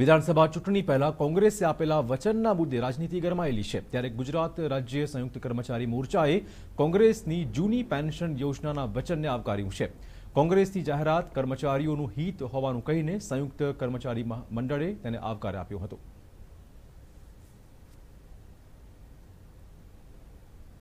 વિધાનસભા ચૂંટણી પહેલા કોંગ્રેસે આપેલા વચનના મુદ્દે રાજનીતિ ગરમાયેલી છે ત્યારે ગુજરાત રાજ્ય સંયુક્ત કર્મચારી મોરચાએ કોંગ્રેસની જૂની પેન્શન યોજનાના વચનને આવકાર્યું છે કોંગ્રેસની જાહેરાત કર્મચારીઓનું હિત હોવાનું કહીને સંયુક્ત કર્મચારી મંડળે તેને આવકાર આપ્યો હતો